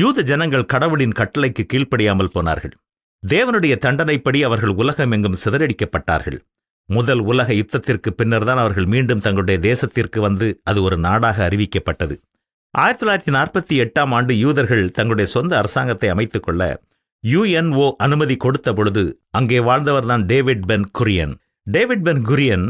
யூத ஜனங்கள் கடவுளின் கட்டளைக்கு கீழ்ப்படியாமல் போனார்கள் தேவனுடைய தண்டனைப்படி அவர்கள் உலகம் எங்கும் சிதறடிக்கப்பட்டார்கள் முதல் உலக யுத்தத்திற்கு பின்னர்தான் அவர்கள் மீண்டும் தங்களுடைய தேசத்திற்கு வந்து அது ஒரு நாடாக அறிவிக்கப்பட்டது ஆயிரத்தி தொள்ளாயிரத்தி நாற்பத்தி எட்டாம் ஆண்டு யூதர்கள் தங்களுடைய சொந்த அரசாங்கத்தை அமைத்துக் கொள்ள யுஎன்ஓ அனுமதி கொடுத்த பொழுது அங்கே வாழ்ந்தவர்தான் David Ben Gurion David Ben Gurion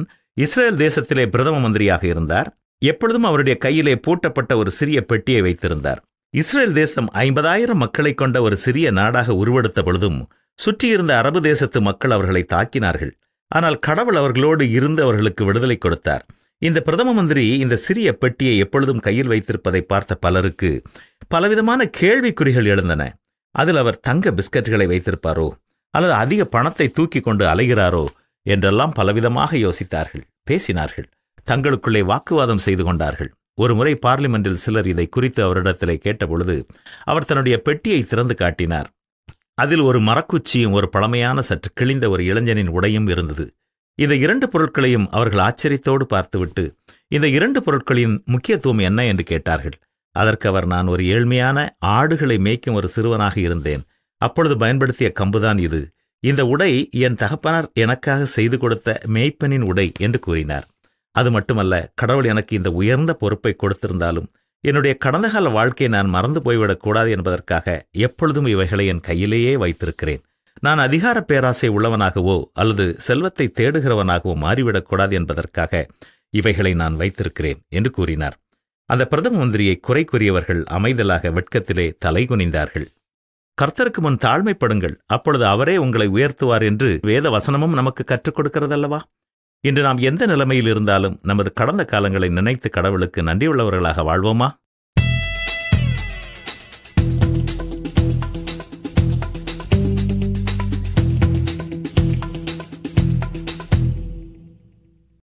Israel தேசத்திலே பிரதம மந்திரியாக இருந்தார் எப்பொழுதும் அவருடைய கையிலே பூட்டப்பட்ட ஒரு சிறிய பெட்டியை வைத்திருந்தார் இஸ்ரேல் தேசம் ஐம்பதாயிரம் மக்களை கொண்ட ஒரு சிறிய நாடாக உருவெடுத்த பொழுதும் சுற்றியிருந்த அரபு தேசத்து மக்கள் அவர்களை தாக்கினார்கள் ஆனால் கடவுள் அவர்களோடு இருந்து அவர்களுக்கு விடுதலை கொடுத்தார் இந்த பிரதம மந்திரி இந்த சிறிய பெட்டியை எப்பொழுதும் கையில் வைத்திருப்பதை பார்த்த பலருக்கு பலவிதமான கேள்விக்குறிகள் எழுந்தன அதில் அவர் தங்க பிஸ்கட்டுகளை வைத்திருப்பாரோ அல்லது அதிக பணத்தை தூக்கி கொண்டு அலைகிறாரோ என்றெல்லாம் பலவிதமாக யோசித்தார்கள் பேசினார்கள் தங்களுக்குள்ளே வாக்குவாதம் செய்து கொண்டார்கள் ஒருமுறை பார்லிமெண்டில் சிலர் இதை குறித்து அவரிடத்திலே கேட்டபொழுது அவர் தன்னுடைய பெட்டியை திறந்து காட்டினார் அதில் ஒரு மரக்குச்சியும் ஒரு பழமையான சற்று கிழிந்த ஒரு இளைஞனின் உடையும் இருந்தது இந்த இரண்டு பொருட்களையும் அவர்கள் ஆச்சரியத்தோடு பார்த்துவிட்டு இந்த இரண்டு பொருட்களின் முக்கியத்துவம் என்ன என்று கேட்டார்கள் அதற்கு அவர் நான் ஒரு ஏழ்மையான ஆடுகளை மேய்க்கும் ஒரு சிறுவனாக இருந்தேன் அப்பொழுது பயன்படுத்திய கம்புதான் இது இந்த உடை என் தகப்பனார் எனக்காக செய்து கொடுத்த மேய்ப்பனின் உடை என்று கூறினார் அது மட்டுமல்ல கடவுள் எனக்கு இந்த உயர்ந்த பொறுப்பை கொடுத்திருந்தாலும் என்னுடைய கடந்த கால வாழ்க்கையை நான் மறந்து போய்விடக்கூடாது என்பதற்காக எப்பொழுதும் இவைகளை என் கையிலேயே வைத்திருக்கிறேன் நான் அதிகார பேராசை உள்ளவனாகவோ அல்லது செல்வத்தை தேடுகிறவனாகவோ மாறிவிடக்கூடாது என்பதற்காக இவைகளை நான் வைத்திருக்கிறேன் என்று கூறினார் அந்த பிரதம மந்திரியை குறை கூறியவர்கள் அமைதலாக வெட்கத்திலே தலை குனிந்தார்கள் கர்த்தருக்கு முன் தாழ்மைப்படுங்கள் அப்பொழுது அவரே உங்களை உயர்த்துவார் என்று வேத வசனமும் நமக்கு கற்றுக் கொடுக்கிறதல்லவா இன்று நாம் எந்த நிலைமையில் இருந்தாலும் நமது கடந்த காலங்களை நினைத்து கடவுளுக்கு நன்றியுள்ளவர்களாக வாழ்வோமா